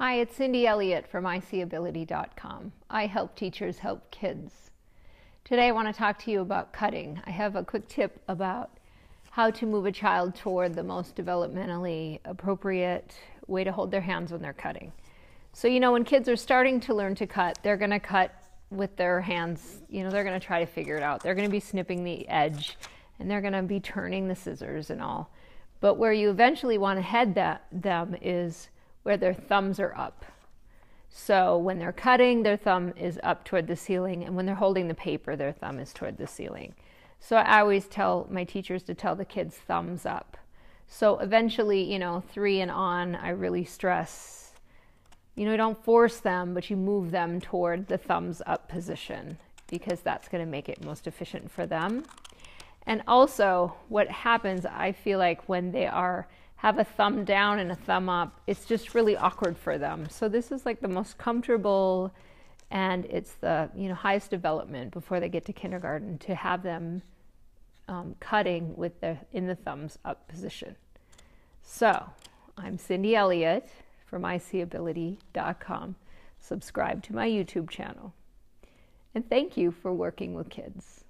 Hi, it's Cindy Elliott from ICAbility.com. I help teachers help kids. Today I want to talk to you about cutting. I have a quick tip about how to move a child toward the most developmentally appropriate way to hold their hands when they're cutting. So, you know, when kids are starting to learn to cut, they're going to cut with their hands. You know, they're going to try to figure it out. They're going to be snipping the edge and they're going to be turning the scissors and all. But where you eventually want to head that, them is where their thumbs are up. So when they're cutting, their thumb is up toward the ceiling, and when they're holding the paper, their thumb is toward the ceiling. So I always tell my teachers to tell the kids thumbs up. So eventually, you know, three and on, I really stress, you know, you don't force them, but you move them toward the thumbs up position because that's going to make it most efficient for them. And also, what happens, I feel like, when they are have a thumb down and a thumb up, it's just really awkward for them. So this is like the most comfortable and it's the you know highest development before they get to kindergarten to have them um, cutting with the in the thumbs up position. So I'm Cindy Elliott from ICAbility.com. Subscribe to my YouTube channel. And thank you for working with kids.